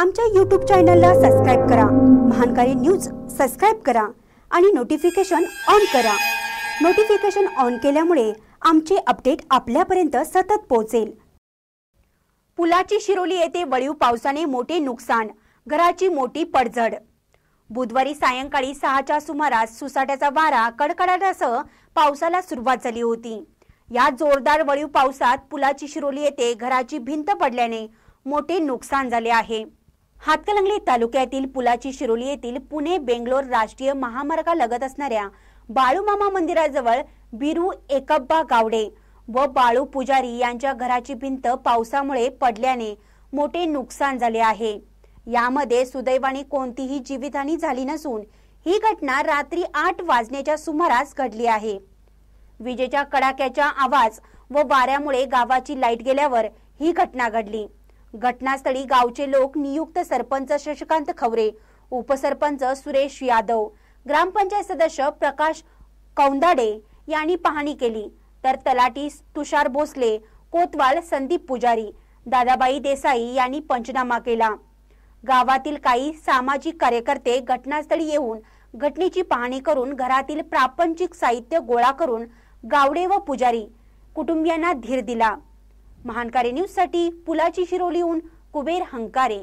आमच्या यूट्यूब चॅनलला सबस्क्राईब करा महानकारी न्यूज सबस्क्राईब करा आणि नोटिफिकेशन ऑन करा नोटिफिकेशन ऑन केल्यामुळे आमचे अपडेट आपल्यापर्यंत सतत पोहोचेल पुलाची शिरोली येथे वळीव पावसाने मोठे नुकसान घराची मोठी पडझड बुधवारी सायंकाळी सहाच्या सुमारास सुसाट्याचा वारा कडकडाटासह पावसाला सुरुवात झाली होती या जोरदार वळीव पावसात पुलाची शिरोली येथे घराची भिंत पडल्याने मोठे नुकसान झाले आहे हातकलंगली तालुक्यातील पुलाची शिरोली येथील पुणे बेंगलोर राष्ट्रीय महामार्गालगत असणाऱ्या बाळूमामा मंदिराजवळ बिरू एकब्बा गावडे व बाळू पुजारी यांच्या घराची भिंत पावसामुळे पडल्याने मोठे नुकसान झाले आहे यामध्ये सुदैवाने कोणतीही जीवितहानी झाली नसून ही घटना रात्री आठ वाजण्याच्या सुमारास घडली आहे विजेच्या कडाक्याच्या आवाज व वाऱ्यामुळे गावाची लाईट गेल्यावर ही घटना घडली घटनास्थळी गावचे लोक नियुक्त सरपंच शशिकांत खवरे उपसरपंच सुरेश यादव ग्रामपंचायत सदस्य प्रकाश कौंदाडे यांनी पाहणी केली तर तलाटी तुषार भोसले कोतवाल संदीप पुजारी दादाबाई देसाई यांनी पंचनामा केला गावातील काही सामाजिक कार्यकर्ते घटनास्थळी येऊन घटनेची पाहणी करून घरातील प्रापंचिक साहित्य गोळा करून गावडे व पुजारी कुटुंबियांना धीर दिला न्यूज साठी पुलाची शिरोलीहून कुबेर हंकारे